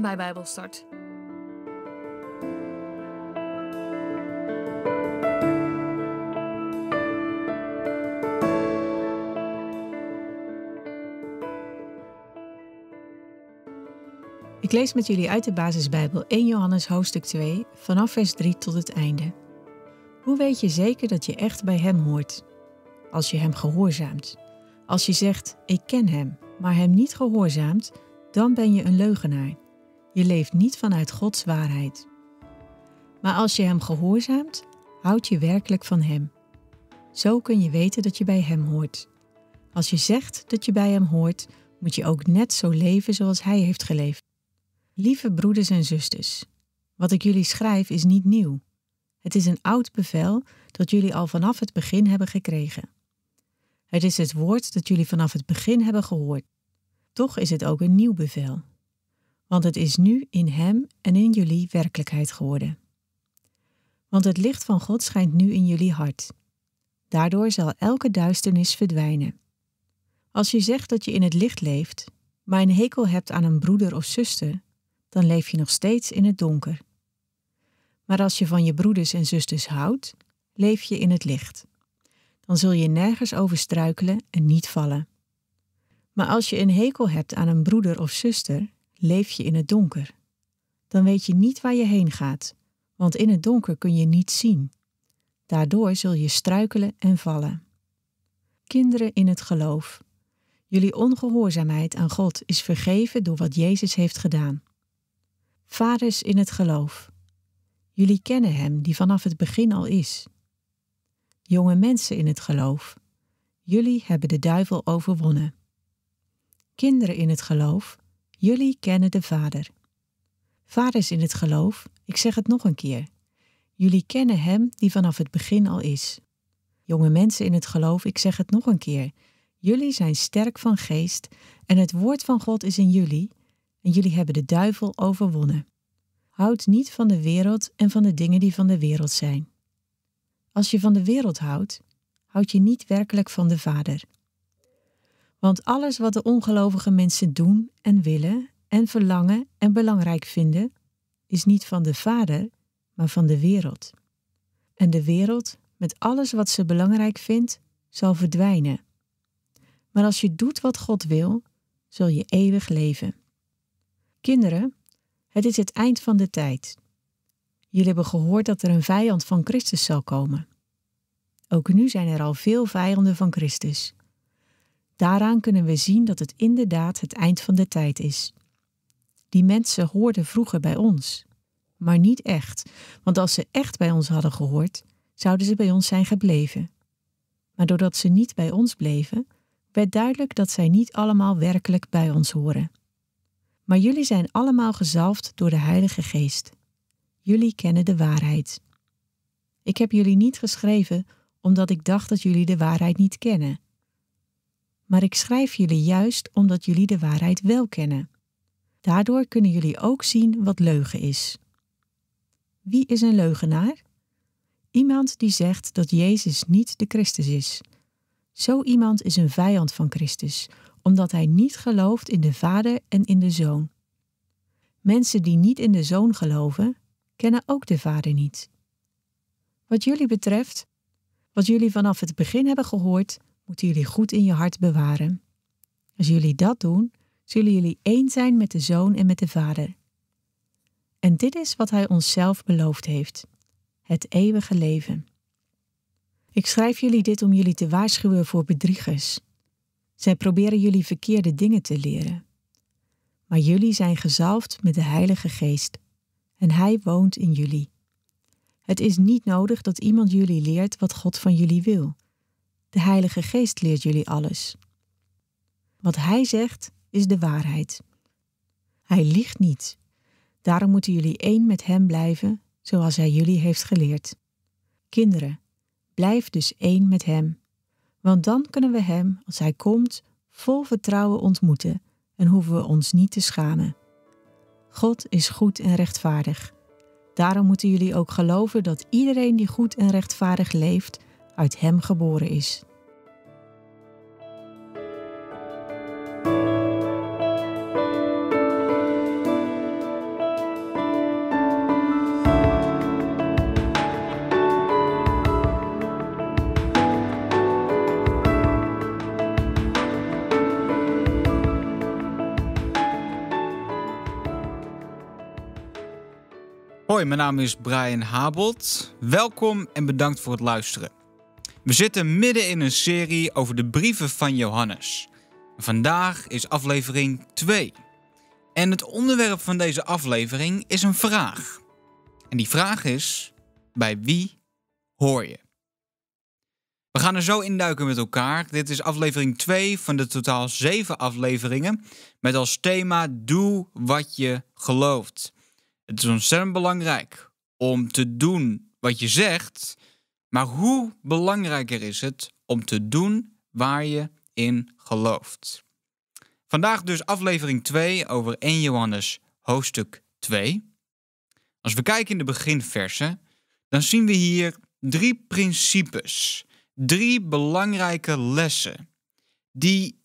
bij Bijbelstart. Ik lees met jullie uit de basisbijbel 1 Johannes hoofdstuk 2 vanaf vers 3 tot het einde. Hoe weet je zeker dat je echt bij Hem hoort? Als je Hem gehoorzaamt. Als je zegt, ik ken Hem, maar Hem niet gehoorzaamt, dan ben je een leugenaar je leeft niet vanuit Gods waarheid. Maar als je Hem gehoorzaamt, houd je werkelijk van Hem. Zo kun je weten dat je bij Hem hoort. Als je zegt dat je bij Hem hoort, moet je ook net zo leven zoals Hij heeft geleefd. Lieve broeders en zusters, wat ik jullie schrijf is niet nieuw. Het is een oud bevel dat jullie al vanaf het begin hebben gekregen. Het is het woord dat jullie vanaf het begin hebben gehoord. Toch is het ook een nieuw bevel want het is nu in Hem en in jullie werkelijkheid geworden. Want het licht van God schijnt nu in jullie hart. Daardoor zal elke duisternis verdwijnen. Als je zegt dat je in het licht leeft, maar een hekel hebt aan een broeder of zuster, dan leef je nog steeds in het donker. Maar als je van je broeders en zusters houdt, leef je in het licht. Dan zul je nergens over struikelen en niet vallen. Maar als je een hekel hebt aan een broeder of zuster, Leef je in het donker? Dan weet je niet waar je heen gaat, want in het donker kun je niet zien. Daardoor zul je struikelen en vallen. Kinderen in het geloof. Jullie ongehoorzaamheid aan God is vergeven door wat Jezus heeft gedaan. Vaders in het geloof. Jullie kennen Hem die vanaf het begin al is. Jonge mensen in het geloof. Jullie hebben de duivel overwonnen. Kinderen in het geloof, Jullie kennen de Vader. Vader is in het geloof, ik zeg het nog een keer. Jullie kennen Hem die vanaf het begin al is. Jonge mensen in het geloof, ik zeg het nog een keer. Jullie zijn sterk van geest en het woord van God is in jullie en jullie hebben de duivel overwonnen. Houd niet van de wereld en van de dingen die van de wereld zijn. Als je van de wereld houdt, houd je niet werkelijk van de Vader. Want alles wat de ongelovige mensen doen en willen en verlangen en belangrijk vinden, is niet van de Vader, maar van de wereld. En de wereld, met alles wat ze belangrijk vindt, zal verdwijnen. Maar als je doet wat God wil, zul je eeuwig leven. Kinderen, het is het eind van de tijd. Jullie hebben gehoord dat er een vijand van Christus zal komen. Ook nu zijn er al veel vijanden van Christus. Daaraan kunnen we zien dat het inderdaad het eind van de tijd is. Die mensen hoorden vroeger bij ons, maar niet echt, want als ze echt bij ons hadden gehoord, zouden ze bij ons zijn gebleven. Maar doordat ze niet bij ons bleven, werd duidelijk dat zij niet allemaal werkelijk bij ons horen. Maar jullie zijn allemaal gezalfd door de Heilige Geest. Jullie kennen de waarheid. Ik heb jullie niet geschreven omdat ik dacht dat jullie de waarheid niet kennen maar ik schrijf jullie juist omdat jullie de waarheid wel kennen. Daardoor kunnen jullie ook zien wat leugen is. Wie is een leugenaar? Iemand die zegt dat Jezus niet de Christus is. Zo iemand is een vijand van Christus, omdat hij niet gelooft in de Vader en in de Zoon. Mensen die niet in de Zoon geloven, kennen ook de Vader niet. Wat jullie betreft, wat jullie vanaf het begin hebben gehoord, moeten jullie goed in je hart bewaren. Als jullie dat doen, zullen jullie één zijn met de Zoon en met de Vader. En dit is wat Hij onszelf beloofd heeft: het eeuwige leven. Ik schrijf jullie dit om jullie te waarschuwen voor bedriegers. Zij proberen jullie verkeerde dingen te leren. Maar jullie zijn gezalfd met de Heilige Geest, en Hij woont in jullie. Het is niet nodig dat iemand jullie leert wat God van jullie wil de Heilige Geest leert jullie alles. Wat Hij zegt is de waarheid. Hij liegt niet. Daarom moeten jullie één met Hem blijven, zoals Hij jullie heeft geleerd. Kinderen, blijf dus één met Hem, want dan kunnen we Hem, als Hij komt, vol vertrouwen ontmoeten en hoeven we ons niet te schamen. God is goed en rechtvaardig. Daarom moeten jullie ook geloven dat iedereen die goed en rechtvaardig leeft, uit Hem geboren is. Hoi, mijn naam is Brian Habold. Welkom en bedankt voor het luisteren. We zitten midden in een serie over de brieven van Johannes. Vandaag is aflevering 2. En het onderwerp van deze aflevering is een vraag. En die vraag is: bij wie hoor je? We gaan er zo induiken met elkaar. Dit is aflevering 2 van de totaal 7 afleveringen met als thema Doe wat je gelooft. Het is ontzettend belangrijk om te doen wat je zegt, maar hoe belangrijker is het om te doen waar je in gelooft? Vandaag dus aflevering 2 over 1 Johannes hoofdstuk 2. Als we kijken in de beginversen, dan zien we hier drie principes, drie belangrijke lessen die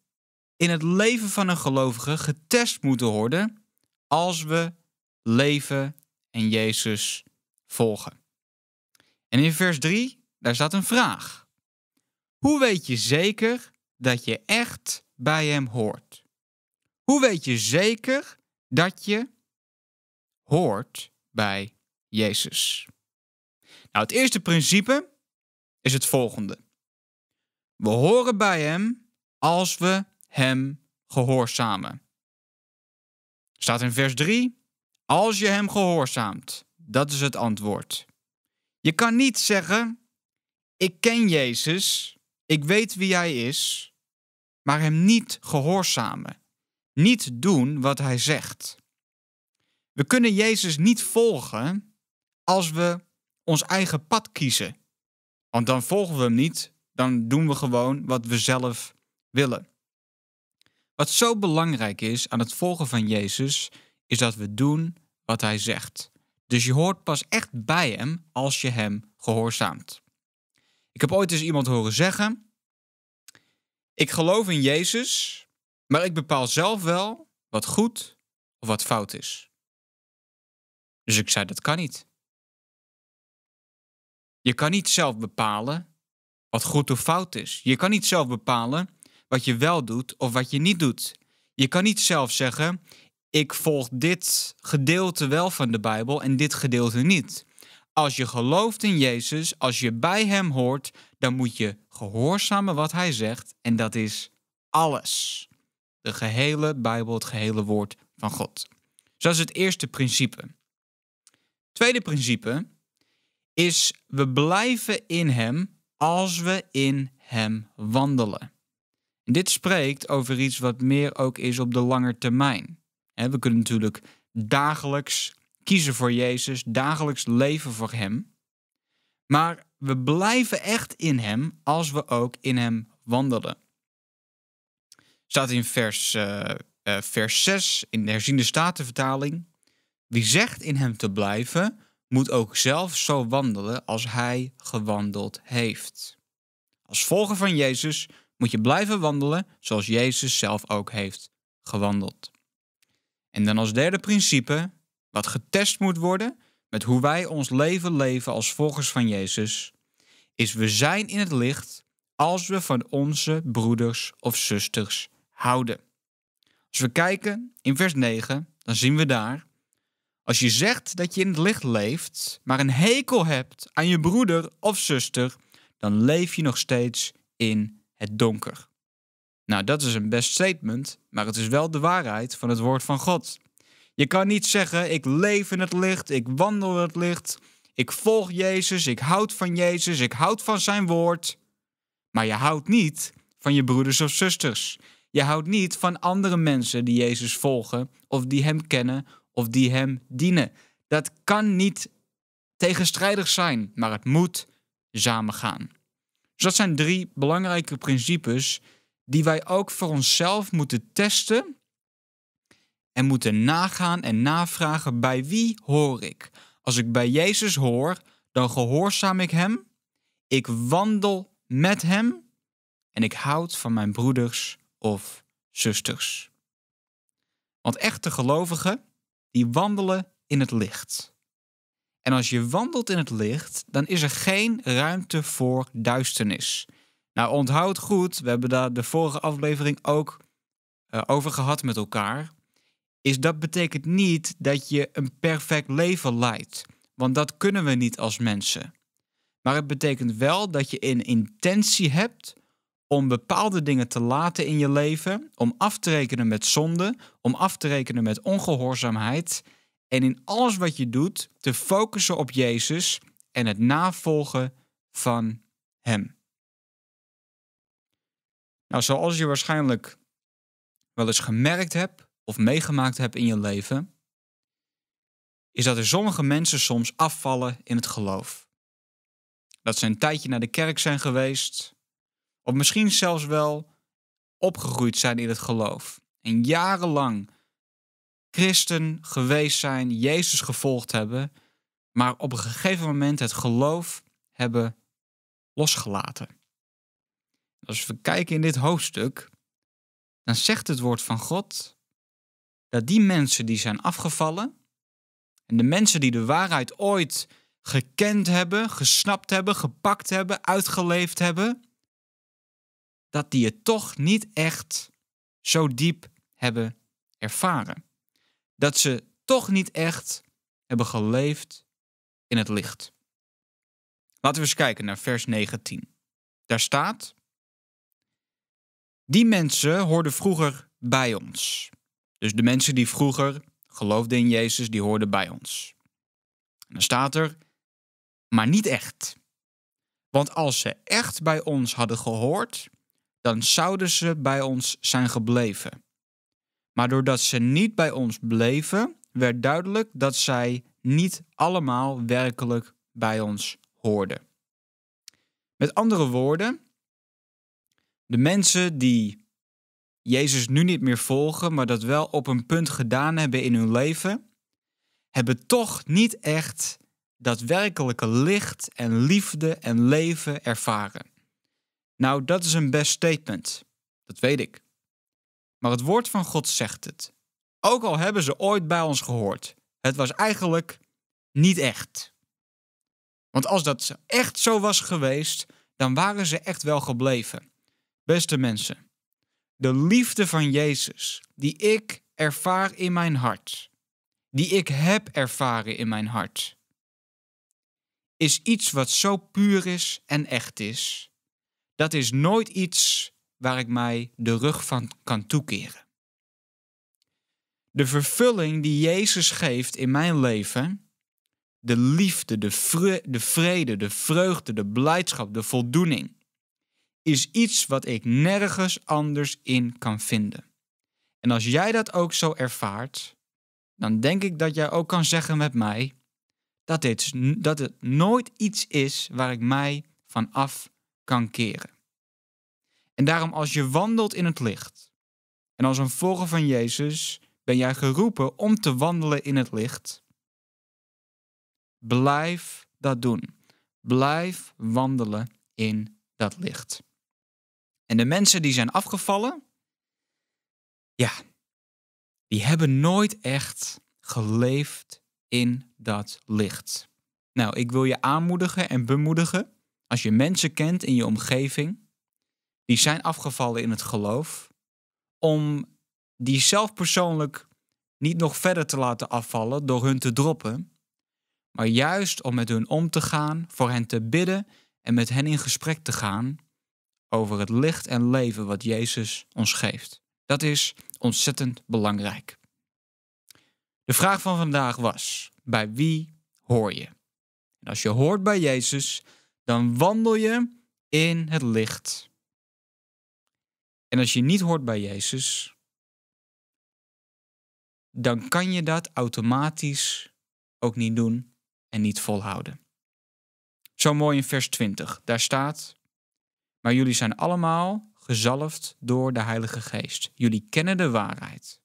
in het leven van een gelovige getest moeten worden als we leven en Jezus volgen. En in vers 3, daar staat een vraag. Hoe weet je zeker dat je echt bij Hem hoort? Hoe weet je zeker dat je hoort bij Jezus? Nou, het eerste principe is het volgende. We horen bij Hem als we Hem gehoorzamen. Staat in vers 3. Als je hem gehoorzaamt, dat is het antwoord. Je kan niet zeggen: Ik ken Jezus, ik weet wie hij is, maar hem niet gehoorzamen. Niet doen wat hij zegt. We kunnen Jezus niet volgen als we ons eigen pad kiezen. Want dan volgen we hem niet, dan doen we gewoon wat we zelf willen. Wat zo belangrijk is aan het volgen van Jezus, is dat we doen wat hij zegt. Dus je hoort pas echt bij hem als je hem gehoorzaamt. Ik heb ooit eens iemand horen zeggen: Ik geloof in Jezus, maar ik bepaal zelf wel wat goed of wat fout is. Dus ik zei: Dat kan niet. Je kan niet zelf bepalen wat goed of fout is. Je kan niet zelf bepalen wat je wel doet of wat je niet doet. Je kan niet zelf zeggen: ik volg dit gedeelte wel van de Bijbel en dit gedeelte niet. Als je gelooft in Jezus, als je bij Hem hoort, dan moet je gehoorzamen wat Hij zegt en dat is alles. De gehele Bijbel, het gehele woord van God. Dus dat is het eerste principe. Tweede principe is we blijven in Hem als we in Hem wandelen. En dit spreekt over iets wat meer ook is op de lange termijn. We kunnen natuurlijk dagelijks kiezen voor Jezus, dagelijks leven voor Hem. Maar we blijven echt in Hem als we ook in Hem wandelen. Staat in vers, eh, eh, vers 6 in de herziende statenvertaling. Wie zegt in Hem te blijven, moet ook zelf zo wandelen als Hij gewandeld heeft. Als volger van Jezus moet je blijven wandelen zoals Jezus zelf ook heeft gewandeld. En dan als derde principe, wat getest moet worden met hoe wij ons leven leven als volgers van Jezus, is we zijn in het licht als we van onze broeders of zusters houden. Als we kijken in vers 9, dan zien we daar. Als je zegt dat je in het licht leeft, maar een hekel hebt aan je broeder of zuster, dan leef je nog steeds in het donker. Nou, dat is een best statement, maar het is wel de waarheid van het woord van God. Je kan niet zeggen: ik leef in het licht, ik wandel in het licht, ik volg Jezus, ik houd van Jezus, ik houd van zijn woord. Maar je houdt niet van je broeders of zusters. Je houdt niet van andere mensen die Jezus volgen of die Hem kennen of die Hem dienen. Dat kan niet tegenstrijdig zijn, maar het moet samengaan. Dus dat zijn drie belangrijke principes die wij ook voor onszelf moeten testen en moeten nagaan en navragen bij wie hoor ik. Als ik bij Jezus hoor, dan gehoorzaam ik Hem, ik wandel met Hem en ik houd van mijn broeders of zusters. Want echte gelovigen, die wandelen in het licht. En als je wandelt in het licht, dan is er geen ruimte voor duisternis. Nou, onthoud goed, we hebben daar de vorige aflevering ook eh, over gehad met elkaar. Is dat betekent niet dat je een perfect leven leidt. Want dat kunnen we niet als mensen. Maar het betekent wel dat je een intentie hebt om bepaalde dingen te laten in je leven, om af te rekenen met zonde, om af te rekenen met ongehoorzaamheid en in alles wat je doet te focussen op Jezus en het navolgen van Hem. Nou, zoals je waarschijnlijk wel eens gemerkt hebt of meegemaakt hebt in je leven, is dat er sommige mensen soms afvallen in het geloof. Dat ze een tijdje naar de kerk zijn geweest, of misschien zelfs wel opgegroeid zijn in het geloof. En jarenlang christen geweest zijn, Jezus gevolgd hebben, maar op een gegeven moment het geloof hebben losgelaten. Als we kijken in dit hoofdstuk, dan zegt het woord van God dat die mensen die zijn afgevallen en de mensen die de waarheid ooit gekend hebben, gesnapt hebben, gepakt hebben, uitgeleefd hebben, dat die het toch niet echt zo diep hebben ervaren. Dat ze toch niet echt hebben geleefd in het licht. Laten we eens kijken naar vers 19. Daar staat: die mensen hoorden vroeger bij ons. Dus de mensen die vroeger geloofden in Jezus, die hoorden bij ons. En dan staat er, maar niet echt. Want als ze echt bij ons hadden gehoord, dan zouden ze bij ons zijn gebleven. Maar doordat ze niet bij ons bleven, werd duidelijk dat zij niet allemaal werkelijk bij ons hoorden. Met andere woorden, de mensen die Jezus nu niet meer volgen, maar dat wel op een punt gedaan hebben in hun leven, hebben toch niet echt daadwerkelijke licht en liefde en leven ervaren. Nou, dat is een best statement. Dat weet ik. Maar het woord van God zegt het. Ook al hebben ze ooit bij ons gehoord. Het was eigenlijk niet echt. Want als dat echt zo was geweest, dan waren ze echt wel gebleven. Beste mensen, de liefde van Jezus die ik ervaar in mijn hart, die ik heb ervaren in mijn hart, is iets wat zo puur is en echt is. Dat is nooit iets waar ik mij de rug van kan toekeren. De vervulling die Jezus geeft in mijn leven, de liefde, de, de vrede, de vreugde, de blijdschap, de voldoening, is iets wat ik nergens anders in kan vinden. En als jij dat ook zo ervaart, dan denk ik dat jij ook kan zeggen met mij dat, dit, dat het nooit iets is waar ik mij van af kan keren. En daarom als je wandelt in het licht en als een volger van Jezus ben jij geroepen om te wandelen in het licht. Blijf dat doen. Blijf wandelen in dat licht. En de mensen die zijn afgevallen, ja, die hebben nooit echt geleefd in dat licht. Nou, ik wil je aanmoedigen en bemoedigen als je mensen kent in je omgeving die zijn afgevallen in het geloof, om die zelf persoonlijk niet nog verder te laten afvallen door hun te droppen, maar juist om met hun om te gaan, voor hen te bidden en met hen in gesprek te gaan over het licht en leven wat Jezus ons geeft. Dat is ontzettend belangrijk. De vraag van vandaag was: bij wie hoor je? En als je hoort bij Jezus, dan wandel je in het licht. En als je niet hoort bij Jezus, dan kan je dat automatisch ook niet doen en niet volhouden. Zo mooi in vers 20. Daar staat: maar jullie zijn allemaal gezalfd door de Heilige Geest. Jullie kennen de waarheid.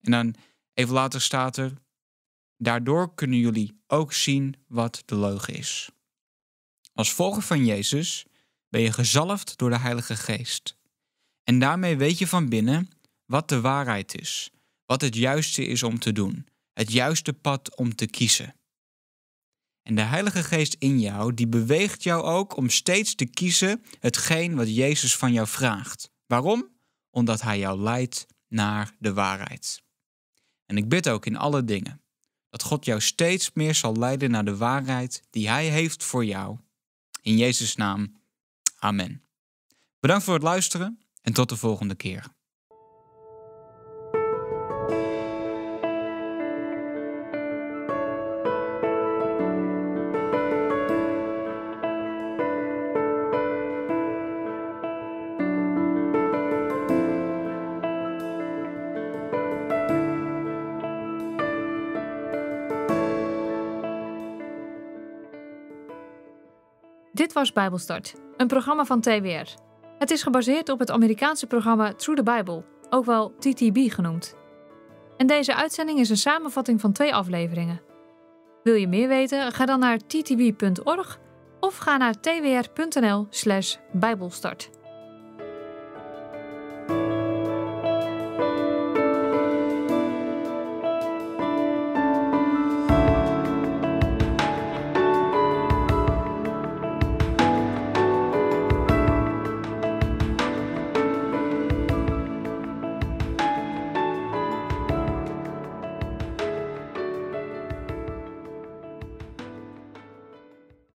En dan even later staat er, daardoor kunnen jullie ook zien wat de leugen is. Als volger van Jezus ben je gezalfd door de Heilige Geest. En daarmee weet je van binnen wat de waarheid is, wat het juiste is om te doen, het juiste pad om te kiezen. En de Heilige Geest in jou, die beweegt jou ook om steeds te kiezen hetgeen wat Jezus van jou vraagt. Waarom? Omdat Hij jou leidt naar de waarheid. En ik bid ook in alle dingen dat God jou steeds meer zal leiden naar de waarheid die Hij heeft voor jou. In Jezus' naam. Amen. Bedankt voor het luisteren en tot de volgende keer. Dit was Bijbelstart, een programma van TWR. Het is gebaseerd op het Amerikaanse programma Through the Bible, ook wel TTB genoemd. En deze uitzending is een samenvatting van twee afleveringen. Wil je meer weten? Ga dan naar ttb.org of ga naar twr.nl/bijbelstart.